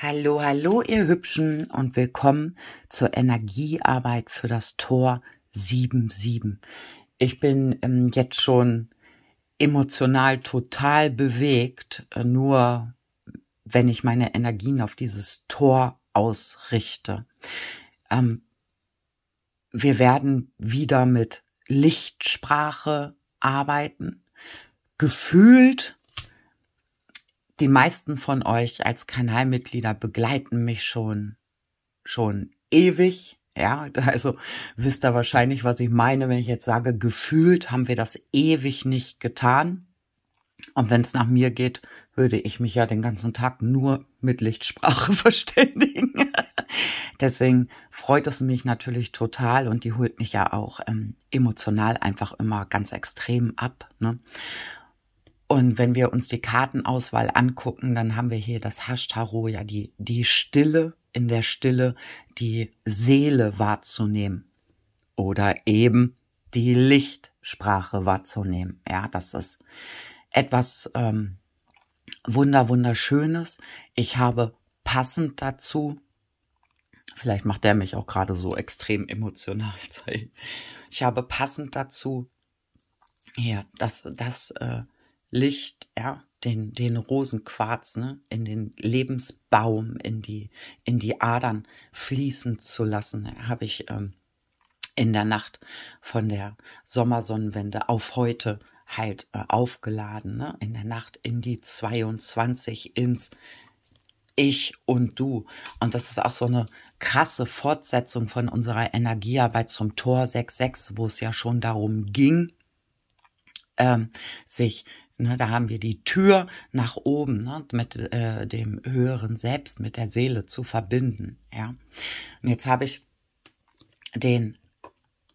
Hallo, hallo, ihr Hübschen und willkommen zur Energiearbeit für das Tor 77. Ich bin ähm, jetzt schon emotional total bewegt, äh, nur wenn ich meine Energien auf dieses Tor ausrichte. Ähm, wir werden wieder mit Lichtsprache arbeiten. Gefühlt die meisten von euch als Kanalmitglieder begleiten mich schon, schon ewig. Ja, also wisst ihr wahrscheinlich, was ich meine, wenn ich jetzt sage, gefühlt haben wir das ewig nicht getan. Und wenn es nach mir geht, würde ich mich ja den ganzen Tag nur mit Lichtsprache verständigen. Deswegen freut es mich natürlich total und die holt mich ja auch ähm, emotional einfach immer ganz extrem ab. Ne? Und wenn wir uns die Kartenauswahl angucken, dann haben wir hier das Haschtarot, ja, die, die Stille, in der Stille die Seele wahrzunehmen. Oder eben die Lichtsprache wahrzunehmen. Ja, das ist etwas ähm, wunder, wunderschönes. Ich habe passend dazu, vielleicht macht der mich auch gerade so extrem emotional, ich habe passend dazu, ja, das, das, äh, Licht, ja, den, den Rosenquarz, ne, in den Lebensbaum, in die, in die Adern fließen zu lassen, ne, habe ich ähm, in der Nacht von der Sommersonnenwende auf heute halt äh, aufgeladen, ne, in der Nacht in die 22 ins ich und du. Und das ist auch so eine krasse Fortsetzung von unserer Energiearbeit zum Tor 66, wo es ja schon darum ging, ähm, sich Ne, da haben wir die Tür nach oben ne, mit äh, dem höheren Selbst, mit der Seele zu verbinden. Ja. Und jetzt habe ich den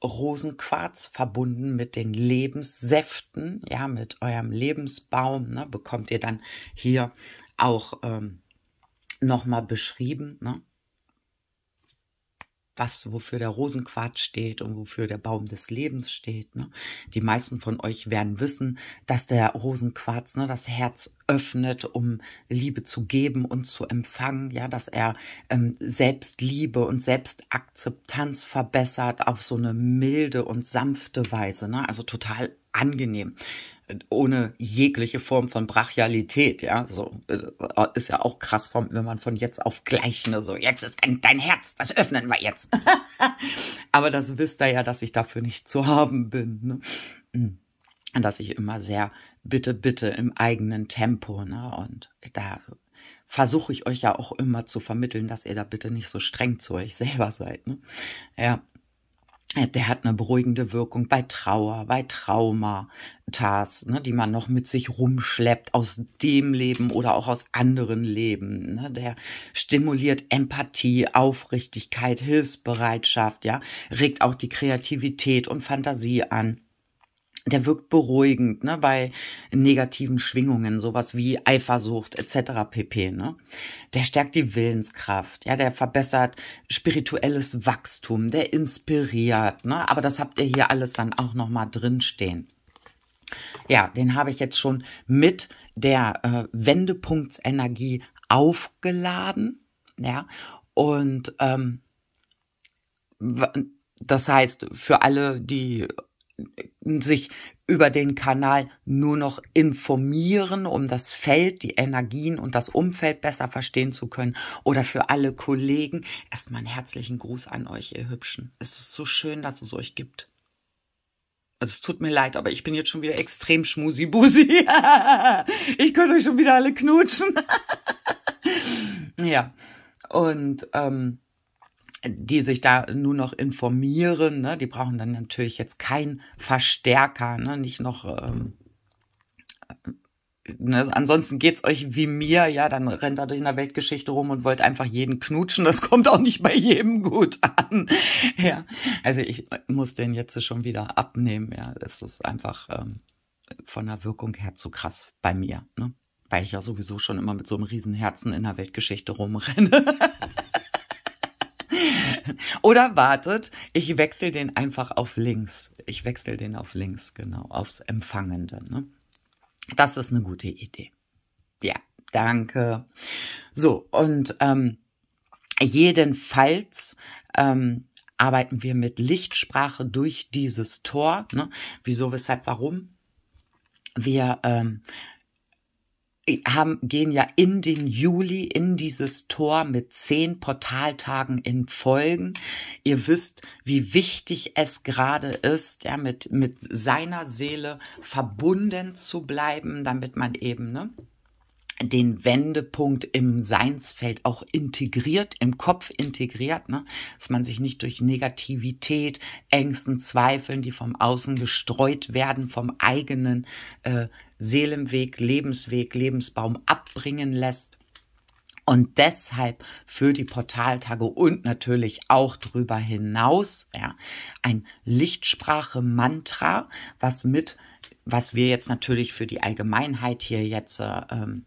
Rosenquarz verbunden mit den Lebenssäften, ja, mit eurem Lebensbaum, ne, bekommt ihr dann hier auch ähm, nochmal beschrieben. Ne? was, wofür der Rosenquarz steht und wofür der Baum des Lebens steht. Ne? Die meisten von euch werden wissen, dass der Rosenquarz ne, das Herz öffnet, um Liebe zu geben und zu empfangen, ja, dass er ähm, Selbstliebe und Selbstakzeptanz verbessert auf so eine milde und sanfte Weise, ne? also total angenehm ohne jegliche Form von Brachialität, ja, so äh, ist ja auch krass, wenn man von jetzt auf gleich ne, so jetzt ist dein Herz, das öffnen wir jetzt. Aber das wisst ihr ja, dass ich dafür nicht zu haben bin, ne? Mhm. dass ich immer sehr bitte bitte im eigenen Tempo, ne, und da versuche ich euch ja auch immer zu vermitteln, dass ihr da bitte nicht so streng zu euch selber seid, ne? Ja. Äh, der hat eine beruhigende Wirkung bei Trauer, bei Traumatas, ne, die man noch mit sich rumschleppt aus dem Leben oder auch aus anderen Leben. Ne. Der stimuliert Empathie, Aufrichtigkeit, Hilfsbereitschaft, ja, regt auch die Kreativität und Fantasie an der wirkt beruhigend, ne, bei negativen Schwingungen, sowas wie Eifersucht etc. pp. Ne? Der stärkt die Willenskraft, ja, der verbessert spirituelles Wachstum, der inspiriert, ne? Aber das habt ihr hier alles dann auch nochmal drinstehen. Ja, den habe ich jetzt schon mit der äh, Wendepunktsenergie aufgeladen, ja, und ähm, das heißt, für alle, die sich über den Kanal nur noch informieren, um das Feld, die Energien und das Umfeld besser verstehen zu können. Oder für alle Kollegen erstmal einen herzlichen Gruß an euch, ihr Hübschen. Es ist so schön, dass es euch gibt. Also es tut mir leid, aber ich bin jetzt schon wieder extrem schmusi-busi. ich könnte euch schon wieder alle knutschen. ja, und ähm, die sich da nur noch informieren, ne? die brauchen dann natürlich jetzt keinen Verstärker, ne? nicht noch. Ähm, äh, Ne, ansonsten geht's euch wie mir, ja, dann rennt ihr in der Weltgeschichte rum und wollt einfach jeden knutschen. Das kommt auch nicht bei jedem gut an. Ja, also ich muss den jetzt schon wieder abnehmen. Ja, es ist einfach ähm, von der Wirkung her zu krass bei mir, ne? weil ich ja sowieso schon immer mit so einem Riesenherzen in der Weltgeschichte rumrenne. Oder wartet, ich wechsle den einfach auf links. Ich wechsle den auf links, genau, aufs Empfangende. Ne? Das ist eine gute Idee. Ja, danke. So, und ähm, jedenfalls ähm, arbeiten wir mit Lichtsprache durch dieses Tor. Ne? Wieso, weshalb, warum? Wir ähm, äh, haben, gehen ja in den Juli in dieses Tor mit zehn Portaltagen in Folgen. Ihr wisst, wie wichtig es gerade ist, ja, mit, mit seiner Seele verbunden zu bleiben, damit man eben, ne, den Wendepunkt im Seinsfeld auch integriert, im Kopf integriert, ne? dass man sich nicht durch Negativität, Ängsten, Zweifeln, die vom Außen gestreut werden, vom eigenen äh, Seelenweg, Lebensweg, Lebensbaum abbringen lässt. Und deshalb für die Portaltage und natürlich auch drüber hinaus ja, ein Lichtsprache-Mantra, was mit, was wir jetzt natürlich für die Allgemeinheit hier jetzt äh, ähm,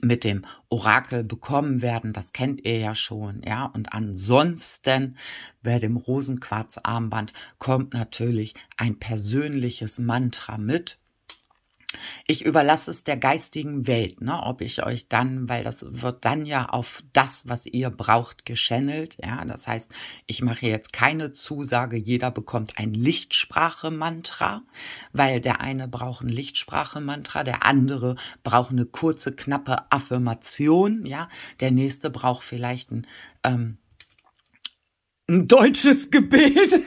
mit dem Orakel bekommen werden, das kennt ihr ja schon, ja. Und ansonsten bei dem Rosenquarzarmband kommt natürlich ein persönliches Mantra mit ich überlasse es der geistigen Welt, ne, ob ich euch dann, weil das wird dann ja auf das, was ihr braucht, geschannelt. Ja, das heißt, ich mache jetzt keine Zusage, jeder bekommt ein Lichtsprache-Mantra, weil der eine braucht ein Lichtsprache-Mantra, der andere braucht eine kurze, knappe Affirmation, ja, der nächste braucht vielleicht ein, ähm, ein deutsches Gebet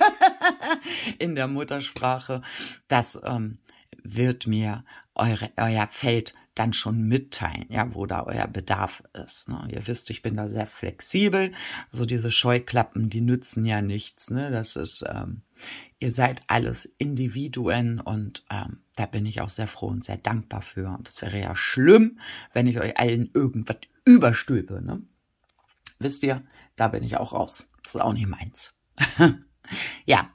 in der Muttersprache, das ähm, wird mir eure, euer Feld dann schon mitteilen, ja, wo da euer Bedarf ist. Ne? Ihr wisst, ich bin da sehr flexibel. So diese Scheuklappen, die nützen ja nichts. Ne? Das ist, ähm, ihr seid alles Individuen und ähm, da bin ich auch sehr froh und sehr dankbar für. Und es wäre ja schlimm, wenn ich euch allen irgendwas überstülpe. Ne? Wisst ihr, da bin ich auch raus. Das ist auch nicht meins. ja,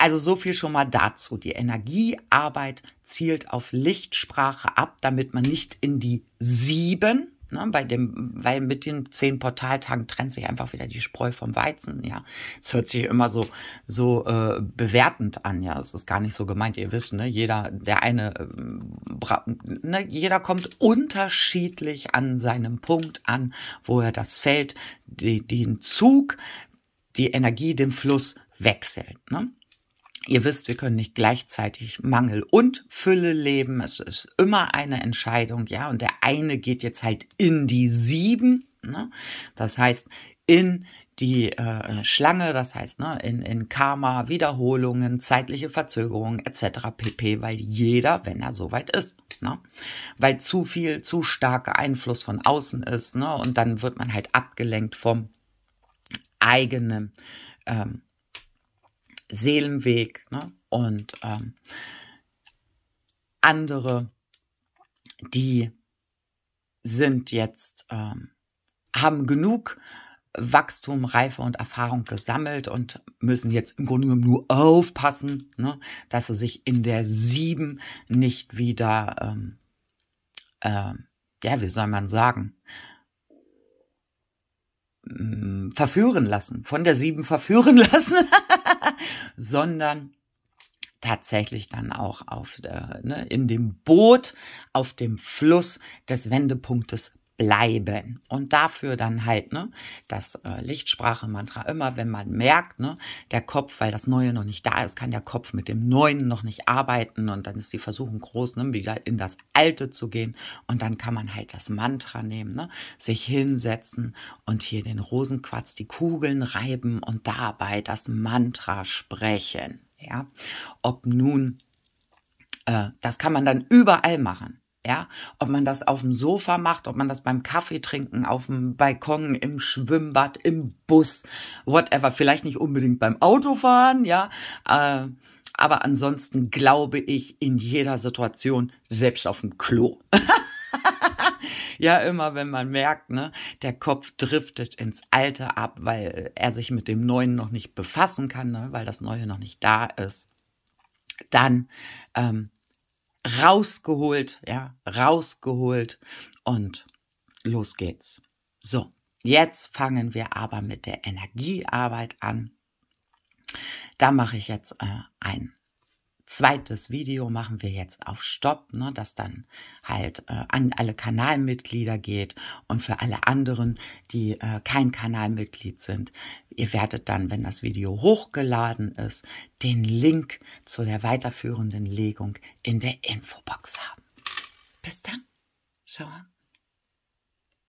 also so viel schon mal dazu. Die Energiearbeit zielt auf Lichtsprache ab, damit man nicht in die sieben, ne, bei dem, weil mit den zehn Portaltagen trennt sich einfach wieder die Spreu vom Weizen. Ja, es hört sich immer so so äh, bewertend an. Ja, es ist gar nicht so gemeint. Ihr wisst, ne, jeder, der eine, äh, ne, jeder kommt unterschiedlich an seinem Punkt an, wo er das Feld, die, den Zug, die Energie, den Fluss wechselt. Ne? Ihr wisst, wir können nicht gleichzeitig Mangel und Fülle leben. Es ist immer eine Entscheidung, ja. Und der eine geht jetzt halt in die sieben, ne? das heißt in die äh, Schlange, das heißt ne, in, in Karma, Wiederholungen, zeitliche Verzögerungen etc. pp, weil jeder, wenn er soweit ist, ne, weil zu viel, zu starker Einfluss von außen ist ne, und dann wird man halt abgelenkt vom eigenen ähm, Seelenweg ne? und ähm, andere, die sind jetzt, ähm, haben genug Wachstum, Reife und Erfahrung gesammelt und müssen jetzt im Grunde genommen nur aufpassen, ne, dass sie sich in der sieben nicht wieder, ähm, äh, ja, wie soll man sagen, verführen lassen, von der sieben verführen lassen. sondern tatsächlich dann auch auf, der, äh, ne, in dem Boot, auf dem Fluss des Wendepunktes bleiben. Und dafür dann halt, ne, das äh, Lichtsprache-Mantra immer, wenn man merkt, ne, der Kopf, weil das Neue noch nicht da ist, kann der Kopf mit dem Neuen noch nicht arbeiten und dann ist die Versuchung groß, ne, wieder in das Alte zu gehen und dann kann man halt das Mantra nehmen, ne, sich hinsetzen und hier den Rosenquatz, die Kugeln reiben und dabei das Mantra sprechen, ja. Ob nun äh, das kann man dann überall machen. Ja, ob man das auf dem Sofa macht, ob man das beim Kaffee trinken, auf dem Balkon, im Schwimmbad, im Bus, whatever. Vielleicht nicht unbedingt beim Autofahren, ja. Äh, aber ansonsten glaube ich in jeder Situation, selbst auf dem Klo. ja, immer wenn man merkt, ne, der Kopf driftet ins Alte ab, weil er sich mit dem Neuen noch nicht befassen kann, ne, weil das Neue noch nicht da ist. Dann ähm, rausgeholt, ja, rausgeholt und los geht's. So, jetzt fangen wir aber mit der Energiearbeit an. Da mache ich jetzt äh, ein zweites Video machen wir jetzt auf Stopp, ne, das dann halt äh, an alle Kanalmitglieder geht und für alle anderen, die äh, kein Kanalmitglied sind, ihr werdet dann, wenn das Video hochgeladen ist, den Link zu der weiterführenden Legung in der Infobox haben. Bis dann. Ciao.